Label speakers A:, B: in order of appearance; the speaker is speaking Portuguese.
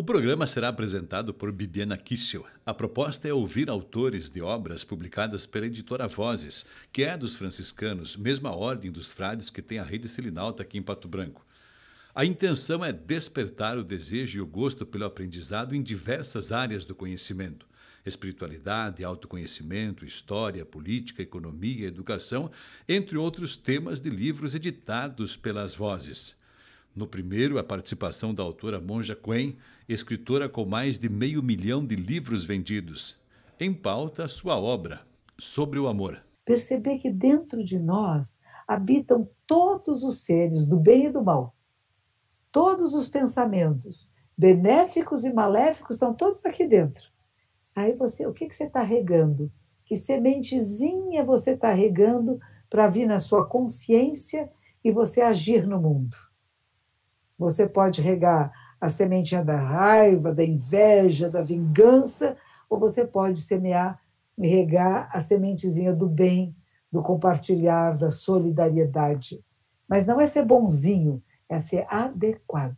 A: O programa será apresentado por Bibiana Kissel. A proposta é ouvir autores de obras publicadas pela editora Vozes, que é dos franciscanos, mesma ordem dos frades que tem a rede Selinalta aqui em Pato Branco. A intenção é despertar o desejo e o gosto pelo aprendizado em diversas áreas do conhecimento. Espiritualidade, autoconhecimento, história, política, economia, educação, entre outros temas de livros editados pelas vozes. No primeiro, a participação da autora Monja Quen, escritora com mais de meio milhão de livros vendidos. Em pauta, sua obra, Sobre o Amor.
B: Perceber que dentro de nós habitam todos os seres, do bem e do mal. Todos os pensamentos, benéficos e maléficos, estão todos aqui dentro. Aí você, o que, que você está regando? Que sementezinha você está regando para vir na sua consciência e você agir no mundo? Você pode regar a sementinha da raiva, da inveja, da vingança, ou você pode semear e regar a sementezinha do bem, do compartilhar, da solidariedade. Mas não é ser bonzinho, é ser adequado.